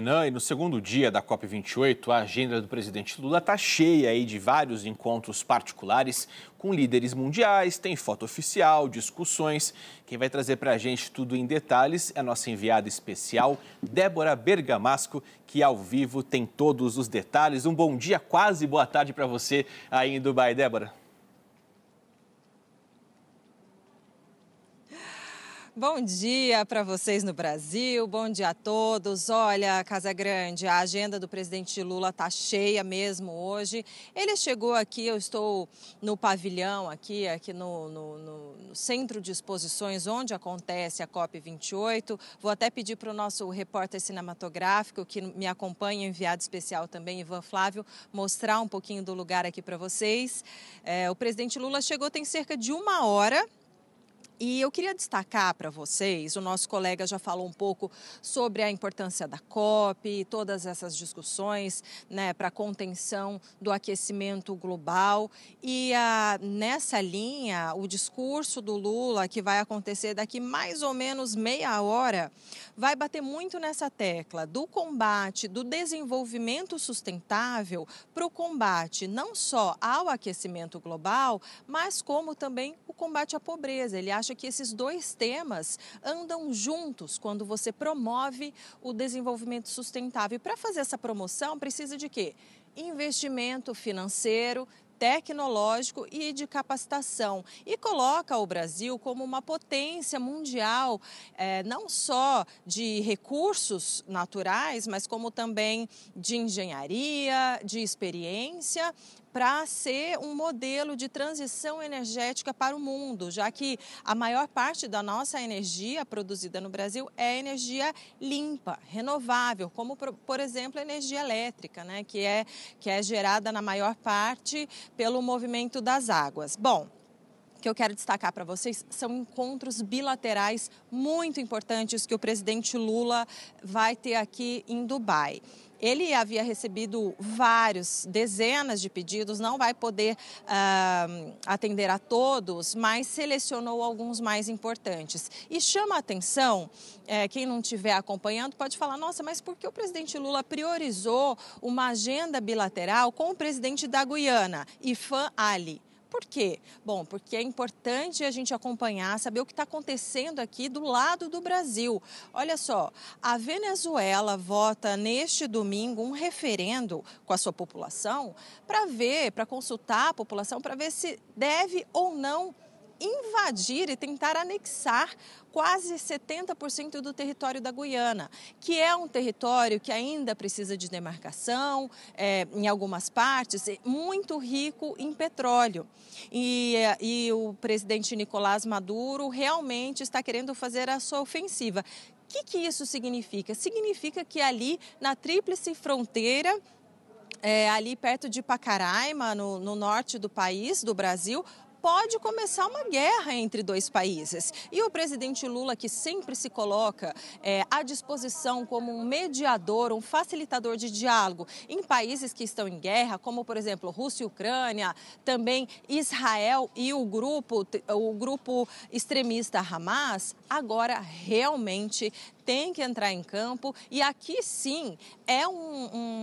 E no segundo dia da COP28, a agenda do presidente Lula está cheia aí de vários encontros particulares com líderes mundiais, tem foto oficial, discussões. Quem vai trazer para a gente tudo em detalhes é a nossa enviada especial, Débora Bergamasco, que ao vivo tem todos os detalhes. Um bom dia, quase boa tarde para você aí em Dubai, Débora. Bom dia para vocês no Brasil, bom dia a todos. Olha, Casa Grande, a agenda do presidente Lula tá cheia mesmo hoje. Ele chegou aqui, eu estou no pavilhão aqui, aqui no, no, no centro de exposições onde acontece a COP 28. Vou até pedir para o nosso repórter cinematográfico que me acompanha, enviado especial também, Ivan Flávio, mostrar um pouquinho do lugar aqui para vocês. É, o presidente Lula chegou tem cerca de uma hora e eu queria destacar para vocês, o nosso colega já falou um pouco sobre a importância da COP, e todas essas discussões né, para a contenção do aquecimento global. E a, ah, nessa linha, o discurso do Lula, que vai acontecer daqui mais ou menos meia hora, vai bater muito nessa tecla do combate, do desenvolvimento sustentável para o combate não só ao aquecimento global, mas como também o combate à pobreza. Ele acha acha que esses dois temas andam juntos quando você promove o desenvolvimento sustentável. E para fazer essa promoção, precisa de quê? Investimento financeiro, tecnológico e de capacitação e coloca o Brasil como uma potência mundial, eh, não só de recursos naturais, mas como também de engenharia, de experiência, para ser um modelo de transição energética para o mundo, já que a maior parte da nossa energia produzida no Brasil é energia limpa, renovável, como por exemplo a energia elétrica, né, que é que é gerada na maior parte pelo movimento das águas. Bom, que eu quero destacar para vocês são encontros bilaterais muito importantes que o presidente Lula vai ter aqui em Dubai. Ele havia recebido vários, dezenas de pedidos, não vai poder uh, atender a todos, mas selecionou alguns mais importantes. E chama a atenção, é, quem não estiver acompanhando pode falar: nossa, mas por que o presidente Lula priorizou uma agenda bilateral com o presidente da Guiana, Ifan Ali? Por quê? Bom, porque é importante a gente acompanhar, saber o que está acontecendo aqui do lado do Brasil. Olha só, a Venezuela vota neste domingo um referendo com a sua população para ver, para consultar a população, para ver se deve ou não invadir e tentar anexar quase 70% do território da Guiana, que é um território que ainda precisa de demarcação, é, em algumas partes, muito rico em petróleo. E, e o presidente Nicolás Maduro realmente está querendo fazer a sua ofensiva. O que, que isso significa? Significa que ali, na tríplice fronteira, é, ali perto de Pacaraima, no, no norte do país, do Brasil, pode começar uma guerra entre dois países. E o presidente Lula, que sempre se coloca é, à disposição como um mediador, um facilitador de diálogo em países que estão em guerra, como por exemplo Rússia e Ucrânia, também Israel e o grupo, o grupo extremista Hamas, agora realmente tem que entrar em campo e aqui sim é um, um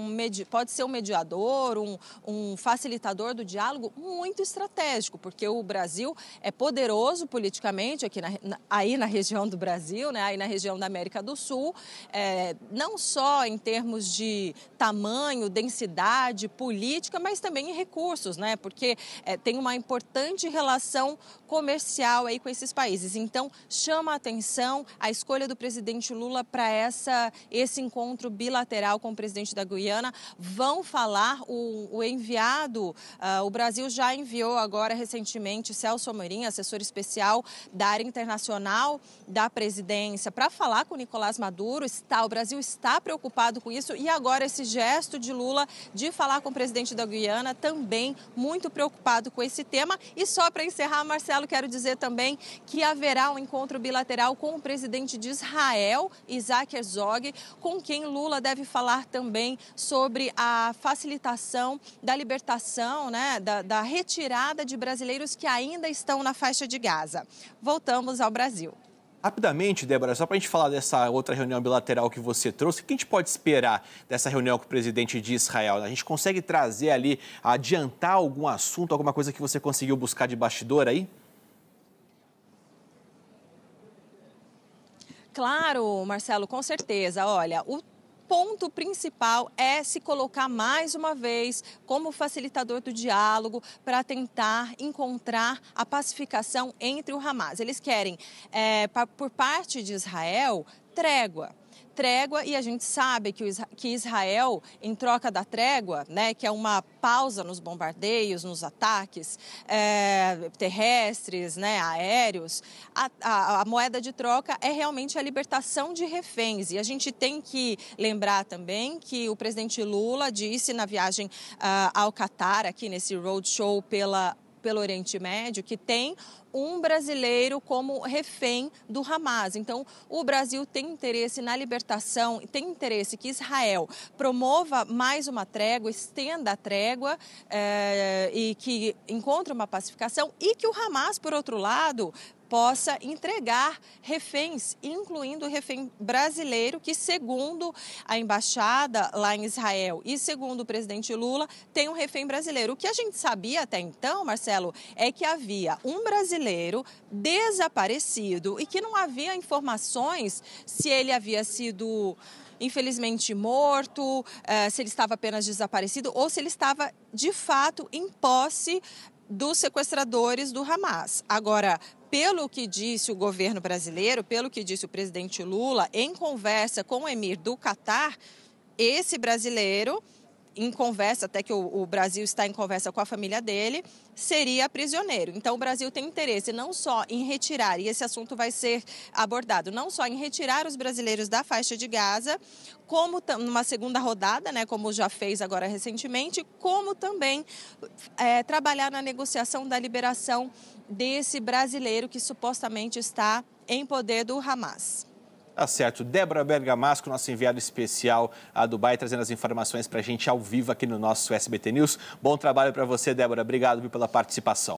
pode ser um mediador, um, um facilitador do diálogo muito estratégico, porque o o Brasil é poderoso politicamente aqui na, aí na região do Brasil, né, aí na região da América do Sul, é, não só em termos de tamanho, densidade política, mas também em recursos, né, porque é, tem uma importante relação comercial aí com esses países. Então, chama a atenção a escolha do presidente Lula para essa esse encontro bilateral com o presidente da Guiana. Vão falar o, o enviado, uh, o Brasil já enviou agora recentemente recentemente Celso Amorim, assessor especial da área internacional da presidência, para falar com Nicolás Maduro. Está, o Brasil está preocupado com isso e agora esse gesto de Lula de falar com o presidente da Guiana também muito preocupado com esse tema. E só para encerrar, Marcelo, quero dizer também que haverá um encontro bilateral com o presidente de Israel, Isaac Herzog, com quem Lula deve falar também sobre a facilitação da libertação, né, da, da retirada de brasileiros que ainda estão na faixa de Gaza. Voltamos ao Brasil. Rapidamente, Débora, só para a gente falar dessa outra reunião bilateral que você trouxe, o que a gente pode esperar dessa reunião com o presidente de Israel? A gente consegue trazer ali, adiantar algum assunto, alguma coisa que você conseguiu buscar de bastidor aí? Claro, Marcelo, com certeza. Olha, o ponto principal é se colocar mais uma vez como facilitador do diálogo para tentar encontrar a pacificação entre o Hamas. Eles querem, é, por parte de Israel, trégua trégua e a gente sabe que, que Israel, em troca da trégua, né, que é uma pausa nos bombardeios, nos ataques é, terrestres, né, aéreos, a, a, a, moeda de troca é realmente a libertação de reféns. E a gente tem que lembrar também que o presidente Lula disse na viagem uh, ao Catar, aqui nesse roadshow pela pelo Oriente Médio, que tem um brasileiro como refém do Hamas. Então, o Brasil tem interesse na libertação, tem interesse que Israel promova mais uma trégua, estenda a trégua eh, e que encontre uma pacificação e que o Hamas, por outro lado, possa entregar reféns, incluindo o refém brasileiro, que, segundo a embaixada lá em Israel e segundo o presidente Lula, tem um refém brasileiro. O que a gente sabia até então, Marcelo, é que havia um brasileiro brasileiro desaparecido e que não havia informações se ele havia sido infelizmente morto, eh, se ele estava apenas desaparecido ou se ele estava de fato em posse dos sequestradores do Hamas. Agora, pelo que disse o governo brasileiro, pelo que disse o presidente Lula, em conversa com o emir do Catar, esse brasileiro em conversa, até que o, o, Brasil está em conversa com a família dele, seria prisioneiro. Então, o Brasil tem interesse não só em retirar, e esse assunto vai ser abordado, não só em retirar os brasileiros da faixa de Gaza, como numa segunda rodada, né, como já fez agora recentemente, como também é, trabalhar na negociação da liberação desse brasileiro que supostamente está em poder do Hamas. Tá certo. Débora Bergamasco, nosso enviado especial a Dubai, trazendo as informações para a gente ao vivo aqui no nosso SBT News. Bom trabalho para você, Débora. Obrigado pela participação.